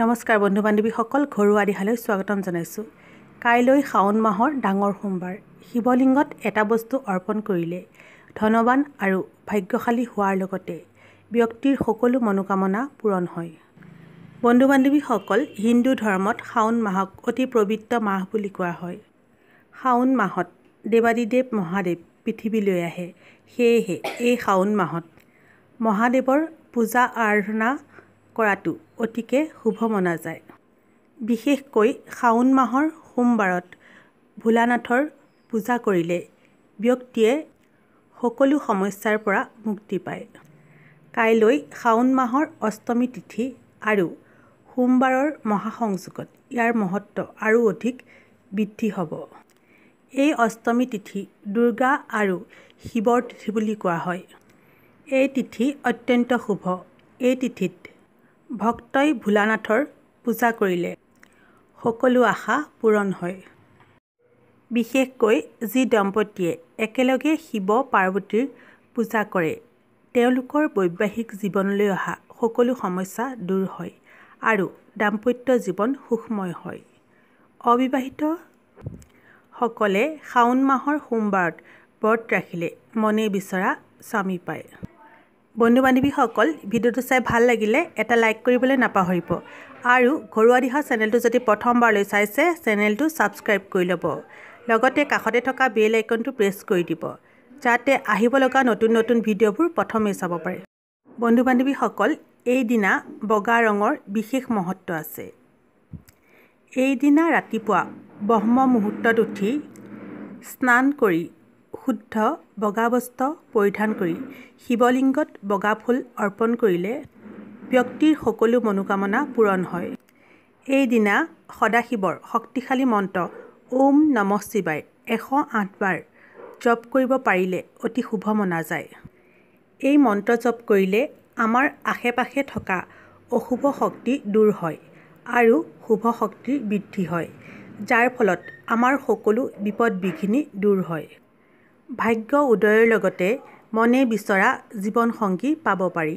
নমস্কাৰ বন্ধু বান্ধৱীসকল ঘৰুৱা দিহালৈ স্বাগতম জনাইছোঁ কাইলৈ শাওণ মাহৰ ডাঙৰ সোমবাৰ শিৱলিংগত এটা বস্তু অৰ্পণ কৰিলে ধনবান আৰু ভাগ্যশালী হোৱাৰ লগতে ব্যক্তিৰ সকলো মনোকামনা পূৰণ হয় বন্ধু বান্ধৱীসকল হিন্দু ধৰ্মত শাওণ মাহক অতি পবিত্ৰ মাহ বুলি কোৱা হয় শাওণ মাহত দেৱাদিদেৱ মহাদেৱ পৃথিৱীলৈ আহে সেয়েহে এই শাওণ মাহত মহাদেৱৰ পূজা আৰাধনা কৰাটো অতিকে শুভ মনা যায় বিশেষকৈ শাওণ মাহৰ সোমবাৰত ভোলানাথৰ পূজা কৰিলে ব্যক্তিয়ে সকলো সমস্যাৰ পৰা মুক্তি পায় কাইলৈ শাওণ মাহৰ অষ্টমী তিথি আৰু সোমবাৰৰ মহাসংযোগত ইয়াৰ মহত্ব আৰু অধিক বৃদ্ধি হ'ব এই অষ্টমী তিথি দুৰ্গা আৰু শিৱৰ তিথি বুলি কোৱা হয় এই তিথি অত্যন্ত শুভ এই তিথিত ভক্তই ভোলানাথৰ পূজা কৰিলে সকলো আশা পূৰণ হয় বিশেষকৈ যি দম্পতীয়ে একেলগে শিৱ পাৰ্বতীৰ পূজা কৰে তেওঁলোকৰ বৈবাহিক জীৱনলৈ অহা সকলো সমস্যা দূৰ হয় আৰু দাম্পত্য জীৱন সুক্ষ্ময় হয় অবিবাহিতসকলে শাওণ মাহৰ সোমবাৰত ব্ৰত ৰাখিলে মনে বিচৰা স্বামী পায় বন্ধু বান্ধৱীসকল ভিডিঅ'টো চাই ভাল লাগিলে এটা লাইক কৰিবলৈ নাপাহৰিব আৰু ঘৰুৱা দিহা চেনেলটো যদি প্ৰথমবাৰলৈ চাইছে চেনেলটো ছাবস্ক্ৰাইব কৰি ল'ব লগতে কাষতে থকা বেল আইকনটো প্ৰেছ কৰি দিব যাতে আহিব লগা নতুন নতুন ভিডিঅ'বোৰ প্ৰথমেই চাব পাৰে বন্ধু বান্ধৱীসকল এইদিনা বগা ৰঙৰ বিশেষ মহত্ব আছে এইদিনা ৰাতিপুৱা ব্ৰহ্ম মুহূৰ্তত উঠি স্নান কৰি শুদ্ধ বগা বস্ত্ৰ পৰিধান কৰি শিৱলিংগত বগা ফুল অৰ্পণ কৰিলে ব্যক্তিৰ সকলো মনোকামনা পূৰণ হয় এইদিনা সদাশিৱৰ শক্তিশালী মন্ত্ৰ ওম নম শিৱাই এশ আঠবাৰ জপ কৰিব পাৰিলে অতি শুভ মনা যায় এই মন্ত্ৰ জপ কৰিলে আমাৰ আশে পাশে থকা অশুভ শক্তি দূৰ হয় আৰু শুভ শক্তি বৃদ্ধি হয় যাৰ ফলত আমাৰ সকলো বিপদ বিঘিনি দূৰ হয় ভাগ্য উদয়ৰ লগতে মনে বিচৰা জীৱনসংগী পাব পাৰি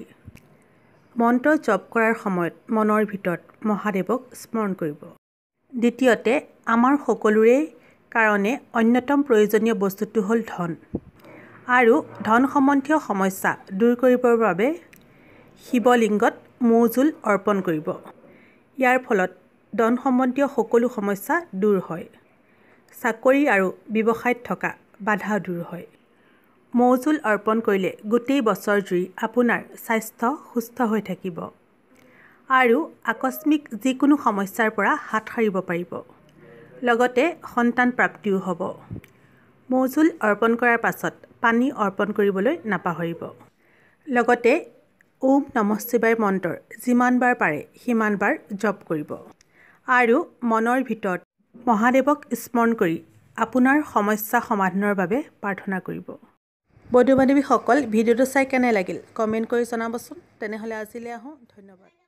মন্ত্ৰ জপ কৰাৰ সময়ত মনৰ ভিতৰত মহাদেৱক স্মৰণ কৰিব দ্বিতীয়তে আমাৰ সকলোৰে কাৰণে অন্যতম প্ৰয়োজনীয় বস্তুটো হ'ল ধন আৰু ধন সম্বন্ধীয় সমস্যা দূৰ কৰিবৰ বাবে শিৱলিংগত মৌজোল অৰ্পণ কৰিব ইয়াৰ ফলত ধন সম্বন্ধীয় সকলো সমস্যা দূৰ হয় চাকৰি আৰু ব্যৱসায়ত থকা বাধা দূৰ হয় মৌজোল অৰ্পণ কৰিলে গোটেই বছৰ জুৰি আপোনাৰ স্বাস্থ্য সুস্থ হৈ থাকিব আৰু আকস্মিক যিকোনো সমস্যাৰ পৰা হাত সাৰিব পাৰিব লগতে সন্তান প্ৰাপ্তিও হ'ব মৌজোল অৰ্পণ কৰাৰ পাছত পানী অৰ্পণ কৰিবলৈ নাপাহৰিব লগতে ওম নমঃ শিৱাই মন্ত্ৰ যিমানবাৰ পাৰে সিমানবাৰ জপ কৰিব আৰু মনৰ ভিতৰত মহাদেৱক স্মৰণ কৰি আপোনাৰ সমস্যা সমাধানৰ বাবে প্ৰাৰ্থনা কৰিব বন্ধু বান্ধৱীসকল ভিডিঅ'টো চাই কেনে লাগিল কমেণ্ট কৰি জনাবচোন তেনেহ'লে আজিলৈ আহোঁ ধন্যবাদ